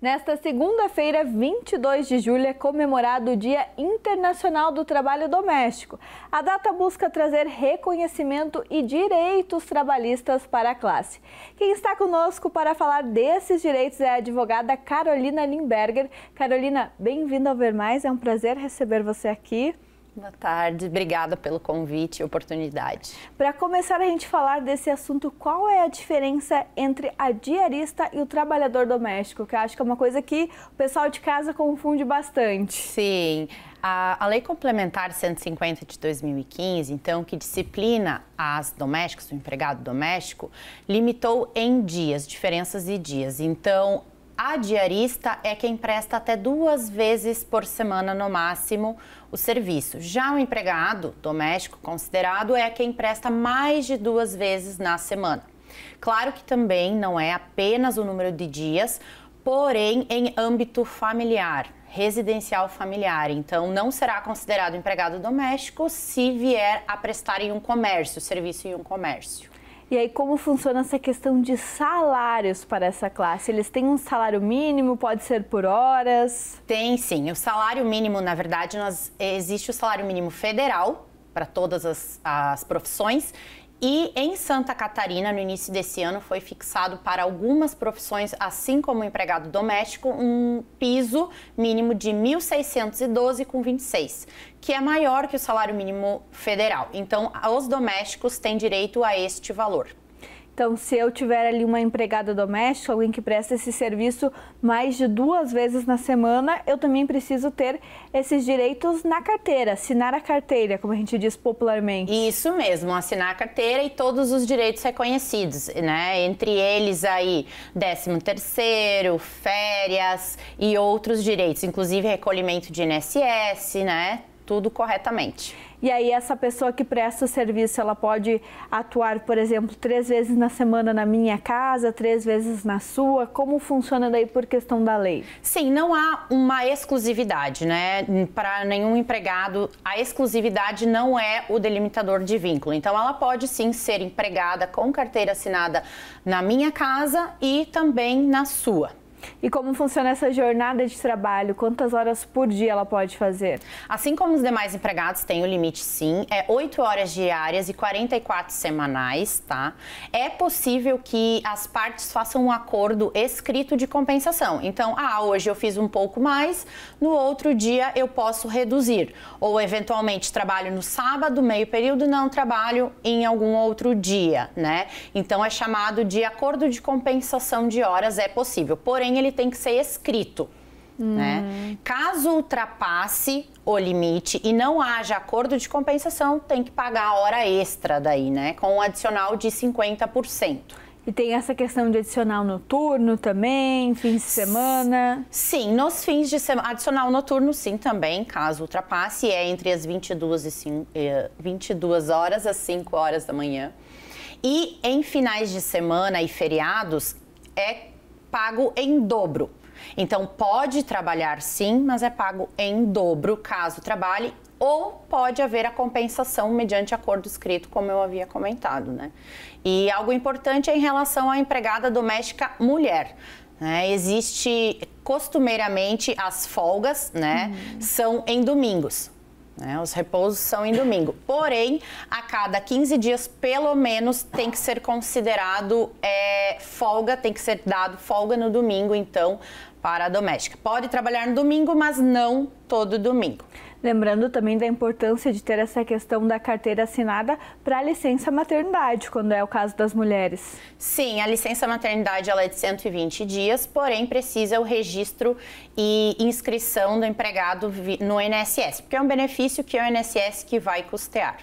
Nesta segunda-feira, 22 de julho, é comemorado o Dia Internacional do Trabalho Doméstico. A data busca trazer reconhecimento e direitos trabalhistas para a classe. Quem está conosco para falar desses direitos é a advogada Carolina Limberger. Carolina, bem-vinda ao Ver Mais, é um prazer receber você aqui. Boa tarde, obrigada pelo convite e oportunidade. Para começar a gente falar desse assunto, qual é a diferença entre a diarista e o trabalhador doméstico? Que eu acho que é uma coisa que o pessoal de casa confunde bastante. Sim, a, a Lei Complementar 150 de 2015, então, que disciplina as domésticas, o empregado doméstico, limitou em dias, diferenças de dias. Então, a diarista é quem presta até duas vezes por semana no máximo o serviço. Já o empregado doméstico considerado é quem presta mais de duas vezes na semana. Claro que também não é apenas o número de dias, porém em âmbito familiar, residencial familiar. Então não será considerado empregado doméstico se vier a prestar em um comércio, serviço em um comércio. E aí, como funciona essa questão de salários para essa classe? Eles têm um salário mínimo? Pode ser por horas? Tem sim. O salário mínimo, na verdade, nós, existe o salário mínimo federal para todas as, as profissões e em Santa Catarina, no início desse ano, foi fixado para algumas profissões, assim como o empregado doméstico, um piso mínimo de 1.612,26, que é maior que o salário mínimo federal. Então, os domésticos têm direito a este valor. Então, se eu tiver ali uma empregada doméstica, alguém que presta esse serviço mais de duas vezes na semana, eu também preciso ter esses direitos na carteira, assinar a carteira, como a gente diz popularmente. Isso mesmo, assinar a carteira e todos os direitos reconhecidos, né? Entre eles aí, 13 terceiro, férias e outros direitos, inclusive recolhimento de INSS, né? tudo corretamente. E aí essa pessoa que presta o serviço, ela pode atuar, por exemplo, três vezes na semana na minha casa, três vezes na sua. Como funciona daí por questão da lei? Sim, não há uma exclusividade, né? Para nenhum empregado, a exclusividade não é o delimitador de vínculo. Então ela pode sim ser empregada com carteira assinada na minha casa e também na sua. E como funciona essa jornada de trabalho? Quantas horas por dia ela pode fazer? Assim como os demais empregados, tem o limite sim. É 8 horas diárias e 44 semanais, tá? É possível que as partes façam um acordo escrito de compensação. Então, ah, hoje eu fiz um pouco mais, no outro dia eu posso reduzir. Ou, eventualmente, trabalho no sábado, meio período, não trabalho em algum outro dia, né? Então, é chamado de acordo de compensação de horas, é possível. Porém, porém ele tem que ser escrito. Né? Caso ultrapasse o limite e não haja acordo de compensação, tem que pagar a hora extra daí, né? Com um adicional de 50%. E tem essa questão de adicional noturno também, fins de semana? Sim, nos fins de semana. Adicional noturno, sim, também, caso ultrapasse, é entre as 22, e 5, eh, 22 horas às 5 horas da manhã. E em finais de semana e feriados, é pago em dobro. Então, pode trabalhar sim, mas é pago em dobro caso trabalhe ou pode haver a compensação mediante acordo escrito, como eu havia comentado, né? E algo importante é em relação à empregada doméstica mulher. Né? Existe costumeiramente as folgas, né? Uhum. São em domingos. Né? Os repousos são em domingo. Porém, a cada 15 dias, pelo menos, tem que ser considerado é, folga, tem que ser dado folga no domingo, então, para a doméstica. Pode trabalhar no domingo, mas não todo domingo. Lembrando também da importância de ter essa questão da carteira assinada para a licença maternidade, quando é o caso das mulheres. Sim, a licença maternidade ela é de 120 dias, porém precisa o registro e inscrição do empregado no INSS, porque é um benefício que é o INSS que vai custear.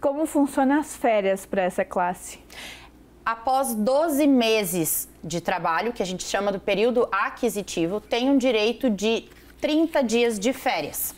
Como funcionam as férias para essa classe? Após 12 meses de trabalho, que a gente chama do período aquisitivo, tem um direito de 30 dias de férias.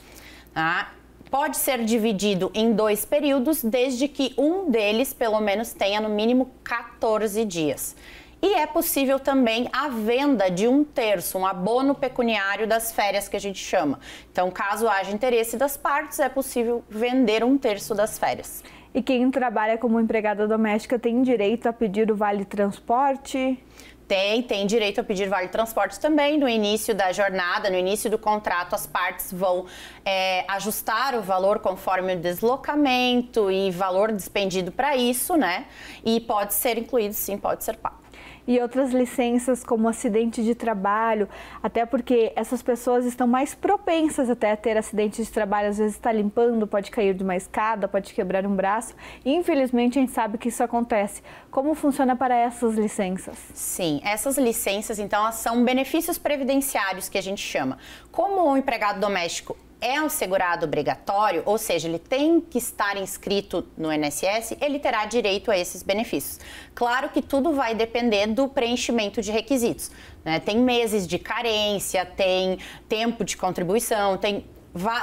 Tá? Pode ser dividido em dois períodos, desde que um deles, pelo menos, tenha no mínimo 14 dias. E é possível também a venda de um terço, um abono pecuniário das férias que a gente chama. Então, caso haja interesse das partes, é possível vender um terço das férias. E quem trabalha como empregada doméstica tem direito a pedir o vale transporte? Tem, tem direito a pedir vale transportes também. No início da jornada, no início do contrato, as partes vão é, ajustar o valor conforme o deslocamento e valor despendido para isso, né? E pode ser incluído, sim, pode ser pago e outras licenças como acidente de trabalho, até porque essas pessoas estão mais propensas até a ter acidente de trabalho, às vezes está limpando, pode cair de uma escada, pode quebrar um braço. Infelizmente, a gente sabe que isso acontece. Como funciona para essas licenças? Sim, essas licenças, então, são benefícios previdenciários que a gente chama. Como o um empregado doméstico é um segurado obrigatório, ou seja, ele tem que estar inscrito no INSS, ele terá direito a esses benefícios. Claro que tudo vai depender do preenchimento de requisitos. Né? Tem meses de carência, tem tempo de contribuição, tem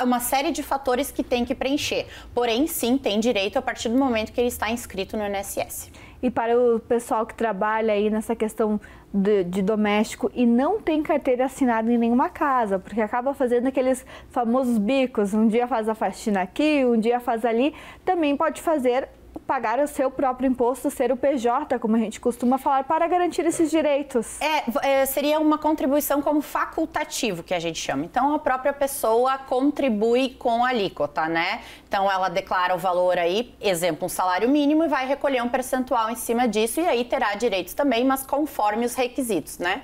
uma série de fatores que tem que preencher. Porém, sim, tem direito a partir do momento que ele está inscrito no INSS e para o pessoal que trabalha aí nessa questão de, de, doméstico e não tem carteira assinada em nenhuma casa, porque acaba fazendo aqueles famosos bicos, um dia faz a faxina aqui, um dia faz ali, também pode fazer pagar o seu próprio imposto, ser o PJ, como a gente costuma falar, para garantir esses direitos. É, é seria uma contribuição como facultativo, que a gente chama. Então, a própria pessoa contribui com a alíquota, né? Então, ela declara o valor aí, exemplo, um salário mínimo, e vai recolher um percentual em cima disso, e aí terá direitos também, mas conforme os requisitos, né?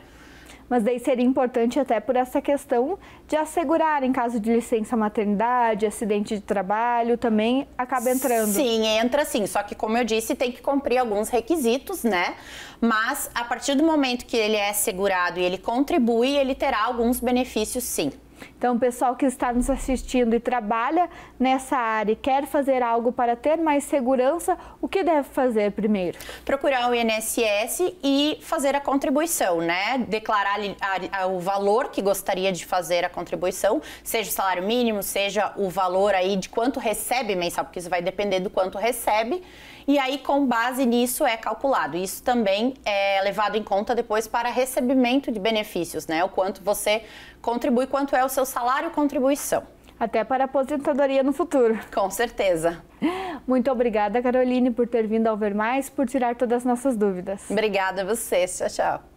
mas daí seria importante até por essa questão de assegurar em caso de licença maternidade, acidente de trabalho, também acaba entrando. Sim, entra sim, só que como eu disse, tem que cumprir alguns requisitos, né? Mas a partir do momento que ele é segurado e ele contribui, ele terá alguns benefícios sim. Então, o pessoal que está nos assistindo e trabalha nessa área e quer fazer algo para ter mais segurança, o que deve fazer primeiro? Procurar o INSS e fazer a contribuição, né? Declarar o valor que gostaria de fazer a contribuição, seja o salário mínimo, seja o valor aí de quanto recebe mensal, porque isso vai depender do quanto recebe e aí com base nisso é calculado. Isso também é levado em conta depois para recebimento de benefícios, né? O quanto você contribui, quanto é o seu salário contribuição. Até para aposentadoria no futuro. Com certeza. Muito obrigada, Caroline, por ter vindo ao Ver Mais, por tirar todas as nossas dúvidas. Obrigada a vocês. Tchau, tchau.